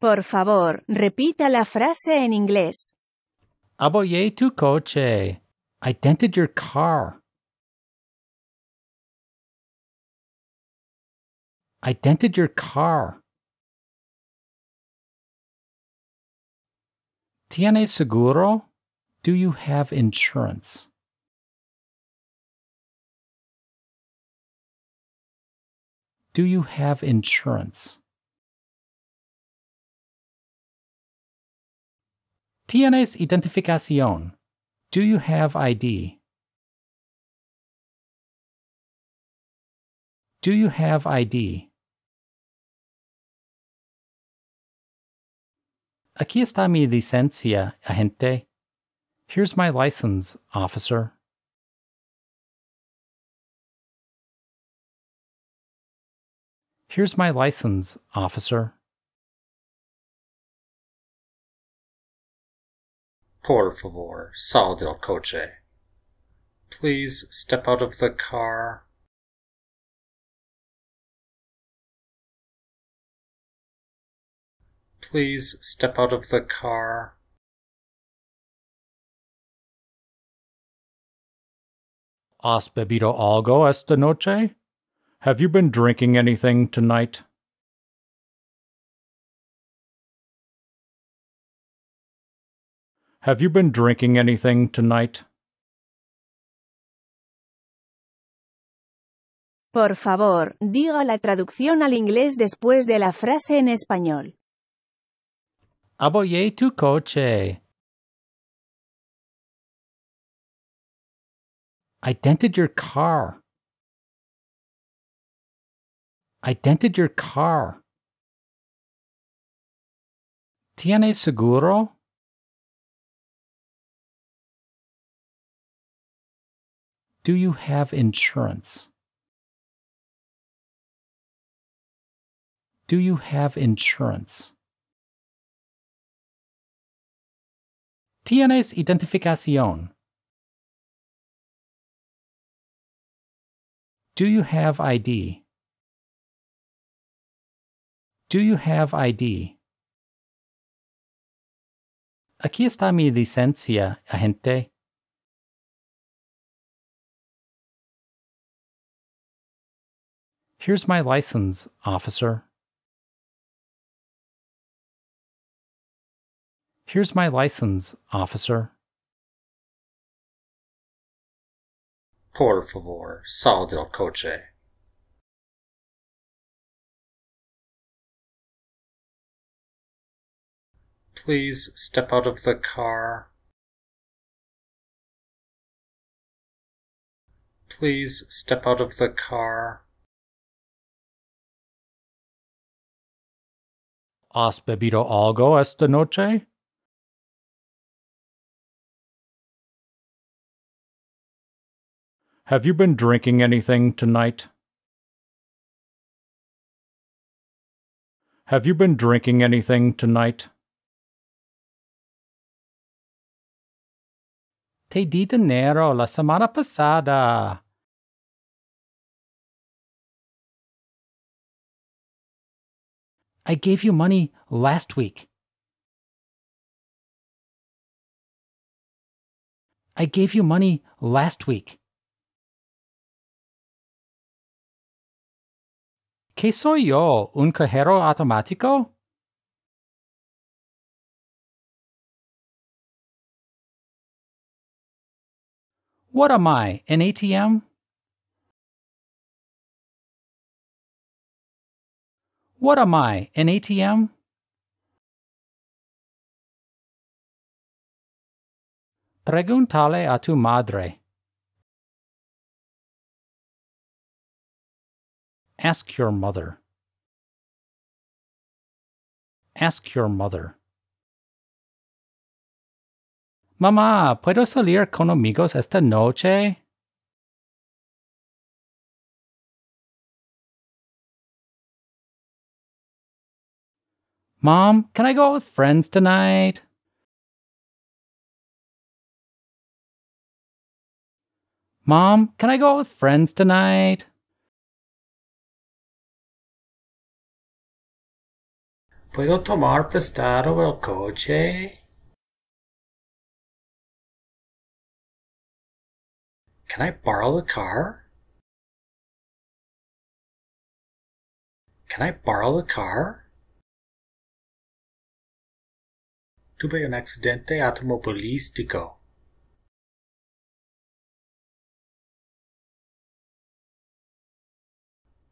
Por favor, repita la frase en inglés. Aboyé tu coche. I dented your car. I dented your car. Tiene seguro? Do you have insurance? Do you have insurance? Tienes identificación. Do you have ID? Do you have ID? Aquí está mi licencia, agente. Here's my license, officer. Here's my license, officer. Por favor, sal del coche. Please step out of the car. Please step out of the car. ¿Has bebido algo esta noche? Have you been drinking anything tonight? Have you been drinking anything tonight? Por favor, diga la traducción al inglés después de la frase en español. Aboye tu coche. I dented your car. I dented your car. Tiene seguro? Do you have insurance? Do you have insurance? Tienes identificación. Do you have ID? Do you have ID? Aquí está mi licencia, agente. Here's my license, officer. Here's my license, officer. Por favor, sal del coche. Please step out of the car. Please step out of the car. has bebido algo esta noche? Have you been drinking anything tonight? Have you been drinking anything tonight? Te di dinero la semana pasada. I gave you money last week. I gave you money last week. ¿Qué soy yo, un cajero automático? What am I, an ATM? What am I, an ATM? Preguntale a tu madre. Ask your mother. Ask your mother. Mamá, ¿puedo salir con amigos esta noche? Mom, can I go out with friends tonight? Mom, can I go out with friends tonight? ¿Puedo tomar prestado el coche? Can I borrow the car? Can I borrow the car? Tuve un accidente automovilístico.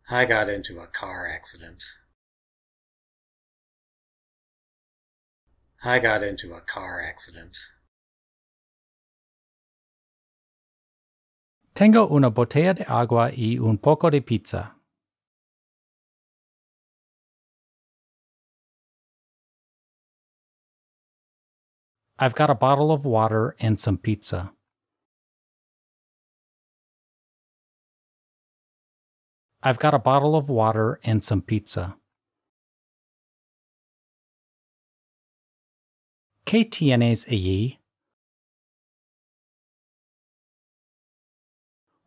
I got into a car accident. I got into a car accident. Tengo una botella de agua y un poco de pizza. I've got a bottle of water and some pizza. I've got a bottle of water and some pizza. KTNA's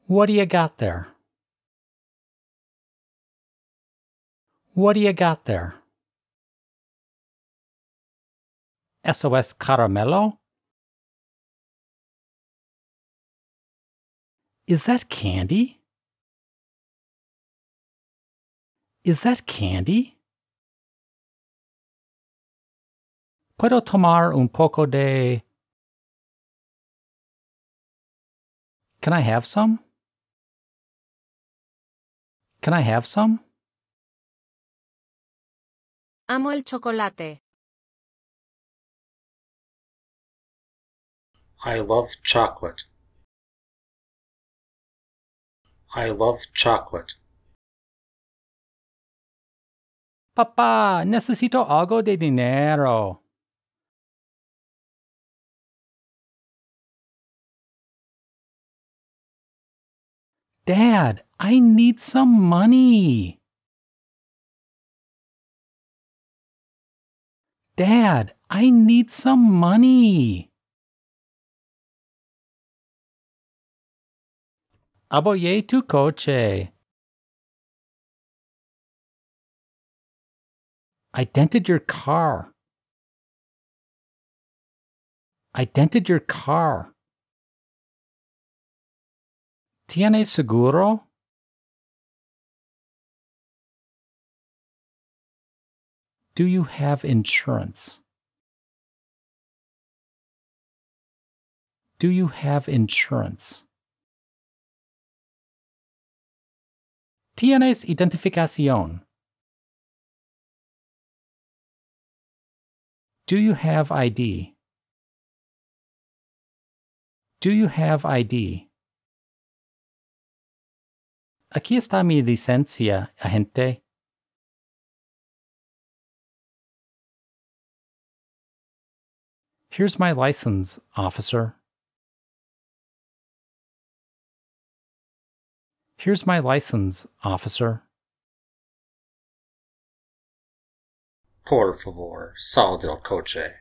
What do you got there? What do you got there? SOS Caramelo? Is that candy? Is that candy? Puedo tomar un poco de. Can I have some? Can I have some? Amo el chocolate. I love chocolate. I love chocolate. Papá, necesito algo de dinero. Dad, I need some money. Dad, I need some money. Aboye tu coche. I dented your car. I dented your car. Tiene seguro? Do you have insurance? Do you have insurance? tienes identificación? Do you have ID? Do you have ID? Aquí está mi licencia, agente. Here's my license, officer. Here's my license, officer. Por favor, sal del coche.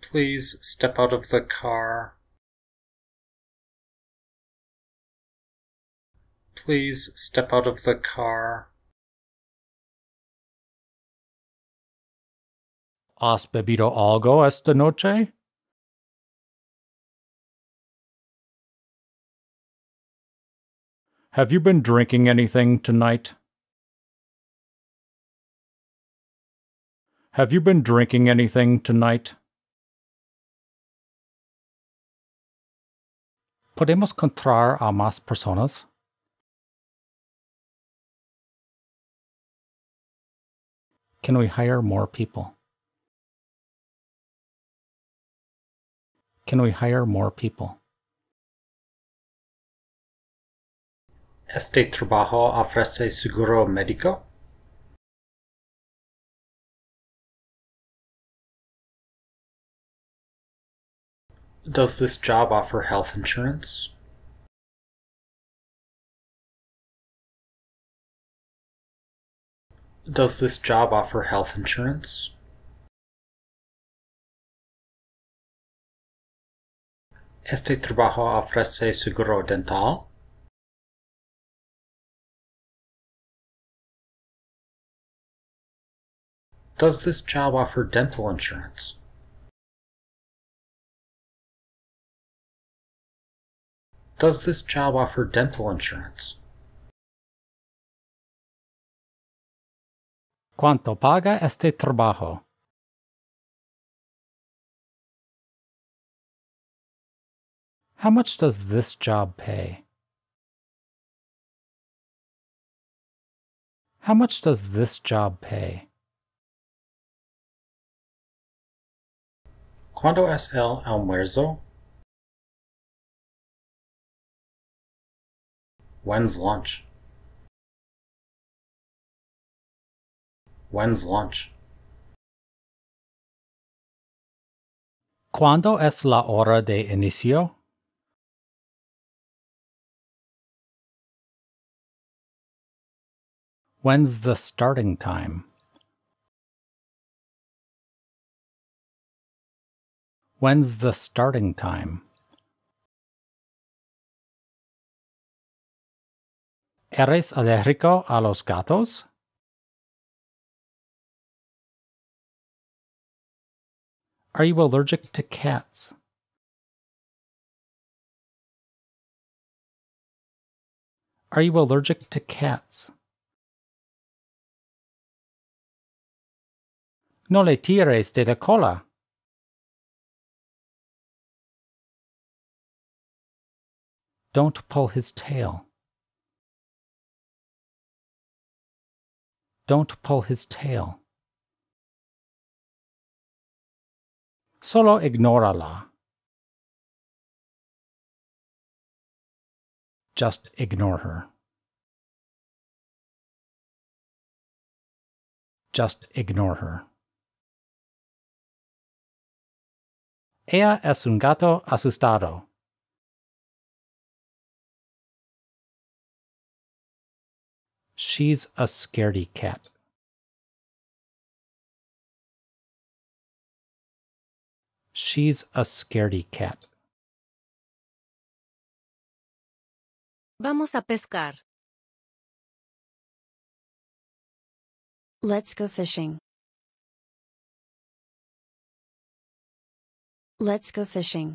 Please step out of the car. Please step out of the car. ¿Has bebido algo esta noche? Have you been drinking anything tonight? Have you been drinking anything tonight? Podemos encontrar a más personas? Can we hire more people? Can we hire more people? Este trabajo ofrece seguro médico? Does this job offer health insurance? Does this job offer health insurance? Este trabajo ofrece seguro dental? Does this job offer dental insurance? Does this job offer dental insurance? ¿Cuánto paga este trabajo? How much does this job pay? How much does this job pay? ¿Cuándo es el almuerzo? When's lunch? When's lunch? ¿Cuándo es la hora de inicio? When's the starting time? When's the starting time? ¿Eres alérgico a los gatos? Are you allergic to cats? Are you allergic to cats? No le tires de la cola. Don't pull his tail. Don't pull his tail. Solo ignórala. Just ignore her. Just ignore her. Ella es un gato asustado. She's a scaredy cat. She's a scaredy cat. Vamos a pescar. Let's go fishing. Let's go fishing.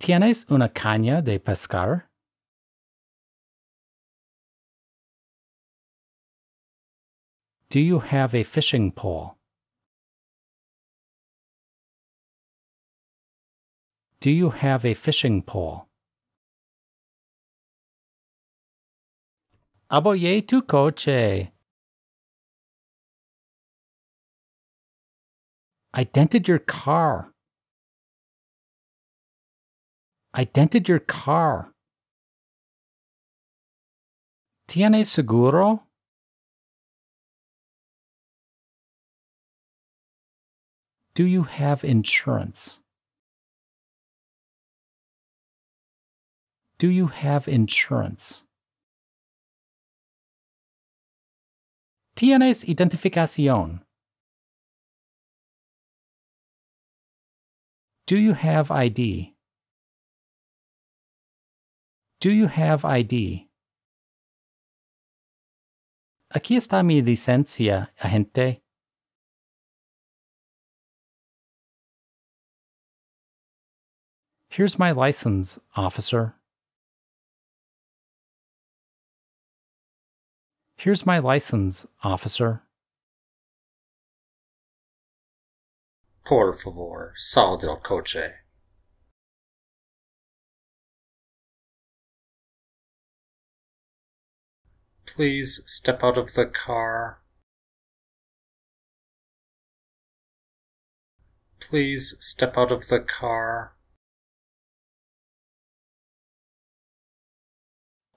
¿Tienes una caña de pescar? Do you have a fishing pole? Do you have a fishing pole? Aboye tu coche. I dented your car. I dented your car. Tiene seguro? Do you have insurance? Do you have insurance? ¿Tienes identificación? Do you have ID? Do you have ID? Aquí está mi licencia, agente. Here's my license, officer. Here's my license, officer. Por favor, sal del coche. Please step out of the car. Please step out of the car.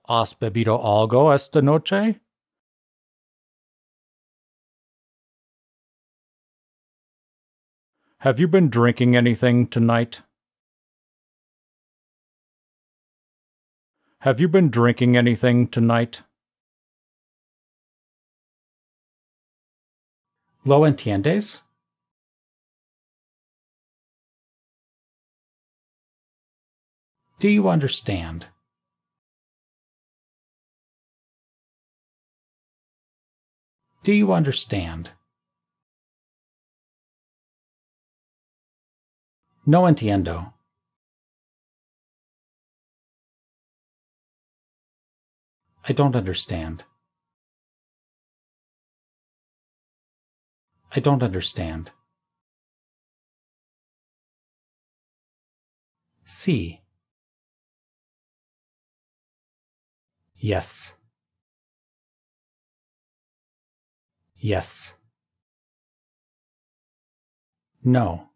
¿Has bebido algo esta noche? Have you been drinking anything tonight? Have you been drinking anything tonight? ¿Lo entiendes? Do you understand? Do you understand? No entiendo. I don't understand. I don't understand. See. Yes. Yes. No.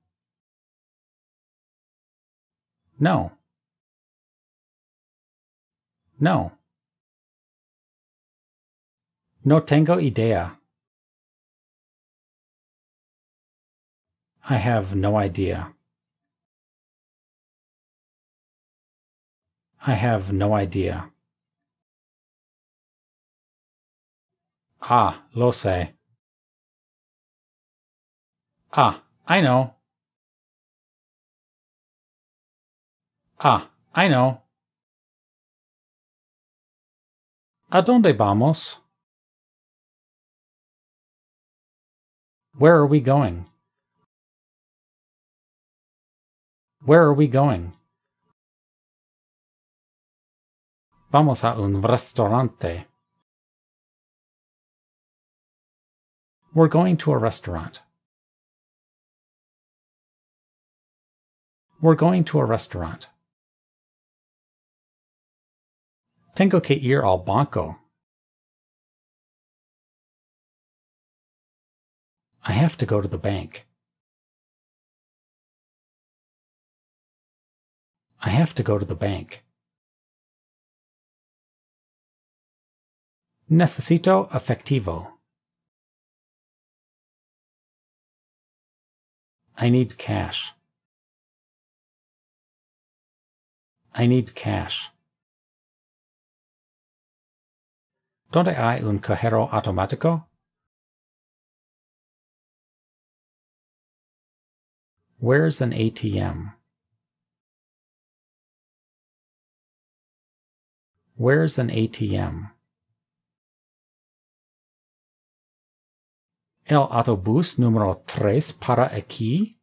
No. No. No tengo idea. I have no idea. I have no idea. Ah, lo sé. Ah, I know. Ah, I know. ¿A dónde vamos? Where are we going? Where are we going? Vamos a un restaurante. We're going to a restaurant. We're going to a restaurant. Tengo que ir al banco. I have to go to the bank. I have to go to the bank. Necesito efectivo. I need cash. I need cash. ¿Dónde hay un cajero automático? Where's an ATM? Where's an ATM? El autobús número tres para aquí?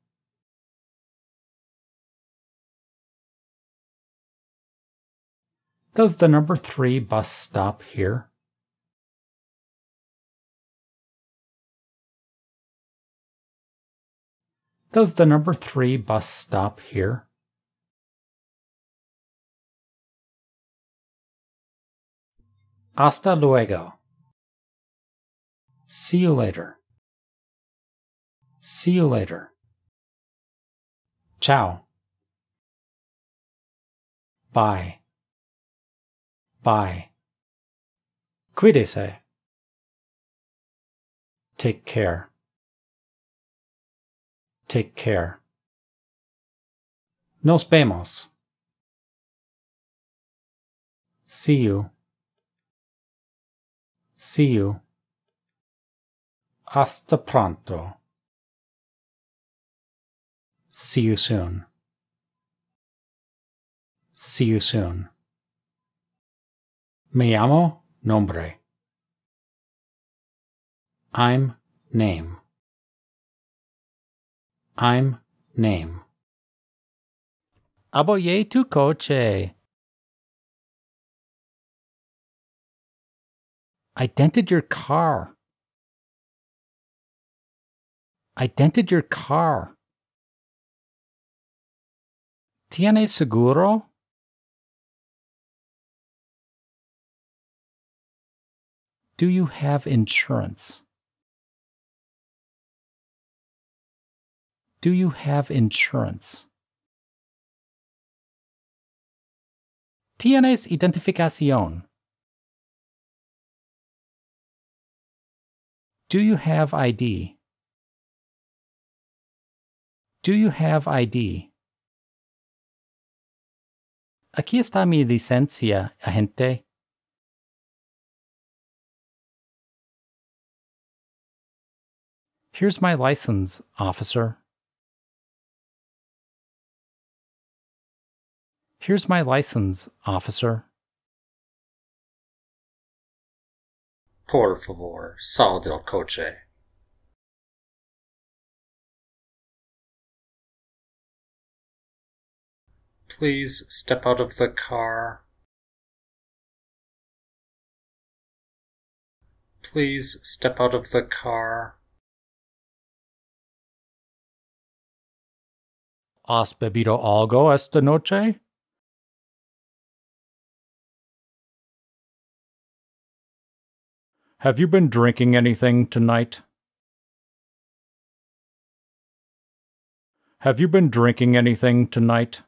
Does the number 3 bus stop here? Does the number 3 bus stop here? Hasta luego. See you later. See you later. Ciao. Bye. Bye. Cuídese. Take care. Take care. Nos vemos. See you. See you. Hasta pronto. See you soon. See you soon. Me llamo nombre. I'm name. I'm name. Aboye tu coche. I dented your car. I dented your car. Tiene seguro? Do you have insurance? Do you have insurance? Tienes identificación. Do you have ID? Do you have ID? Aquí está mi licencia, agente. Here's my license, officer. Here's my license, officer. Por favor, sal del coche. Please step out of the car. Please step out of the car. has bebido algo esta noche? Have you been drinking anything tonight? Have you been drinking anything tonight?